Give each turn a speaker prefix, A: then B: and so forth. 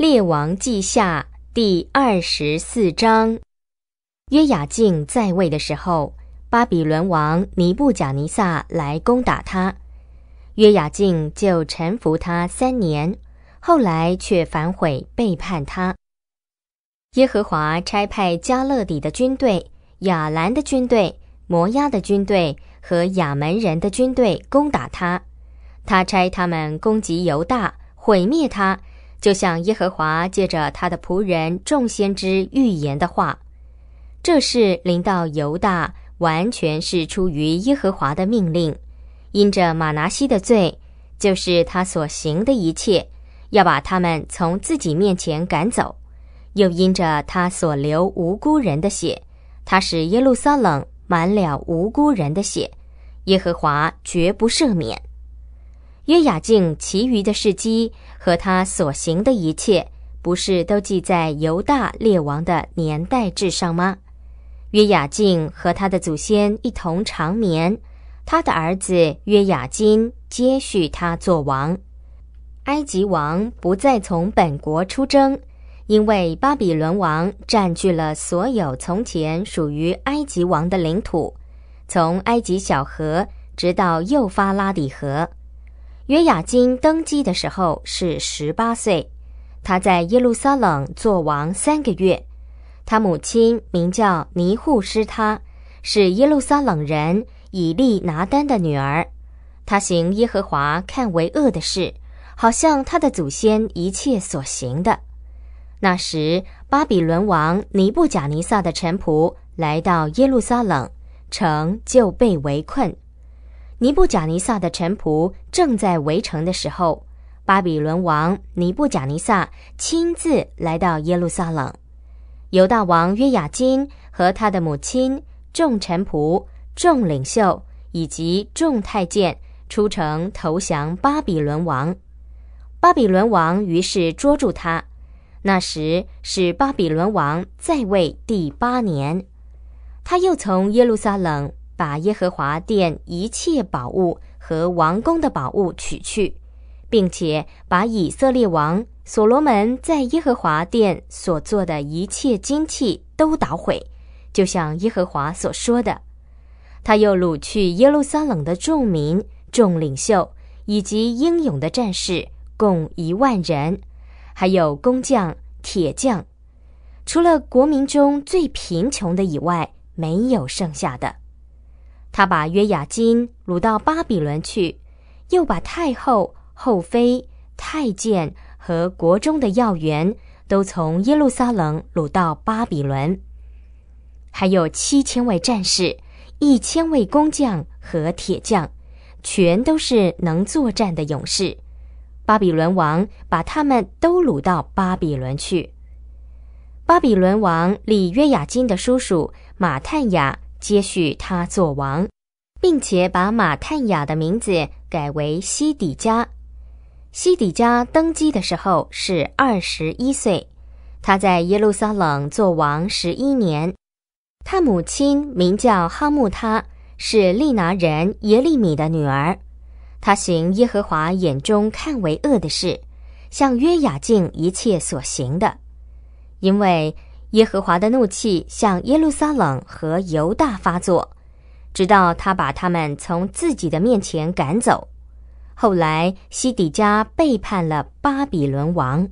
A: 列王记下第二十四章：约雅敬在位的时候，巴比伦王尼布贾尼撒来攻打他，约雅敬就臣服他三年，后来却反悔背叛他。耶和华差派加勒底的军队、亚兰的军队、摩押的军队和亚门人的军队攻打他，他差他们攻击犹大，毁灭他。就像耶和华借着他的仆人众先知预言的话，这事临到犹大完全是出于耶和华的命令。因着马拿西的罪，就是他所行的一切，要把他们从自己面前赶走；又因着他所流无辜人的血，他使耶路撒冷满了无辜人的血。耶和华绝不赦免。约雅敬其余的事迹和他所行的一切，不是都记在犹大列王的年代志上吗？约雅敬和他的祖先一同长眠，他的儿子约雅金接续他做王。埃及王不再从本国出征，因为巴比伦王占据了所有从前属于埃及王的领土，从埃及小河直到幼发拉底河。约雅金登基的时候是十八岁，他在耶路撒冷做王三个月。他母亲名叫尼户施塔，是耶路撒冷人以利拿丹的女儿。他行耶和华看为恶的事，好像他的祖先一切所行的。那时，巴比伦王尼布甲尼撒的臣仆来到耶路撒冷，城就被围困。尼布贾尼撒的臣仆正在围城的时候，巴比伦王尼布贾尼撒亲自来到耶路撒冷，犹大王约雅金和他的母亲、众臣仆、众领袖以及众太监出城投降巴比伦王。巴比伦王于是捉住他。那时是巴比伦王在位第八年，他又从耶路撒冷。把耶和华殿一切宝物和王宫的宝物取去，并且把以色列王所罗门在耶和华殿所做的一切金器都捣毁，就像耶和华所说的。他又掳去耶路撒冷的众民、众领袖以及英勇的战士，共一万人，还有工匠、铁匠，除了国民中最贫穷的以外，没有剩下的。他把约雅金掳到巴比伦去，又把太后、后妃、太监和国中的要员都从耶路撒冷掳到巴比伦，还有七千位战士、一千位工匠和铁匠，全都是能作战的勇士。巴比伦王把他们都掳到巴比伦去。巴比伦王立约雅金的叔叔马探雅。接续他做王，并且把马探雅的名字改为西底家。西底家登基的时候是二十一岁。他在耶路撒冷做王十一年。他母亲名叫哈木他，是利拿人耶利米的女儿。他行耶和华眼中看为恶的事，像约雅敬一切所行的，因为。耶和华的怒气向耶路撒冷和犹大发作，直到他把他们从自己的面前赶走。后来，西底家背叛了巴比伦王。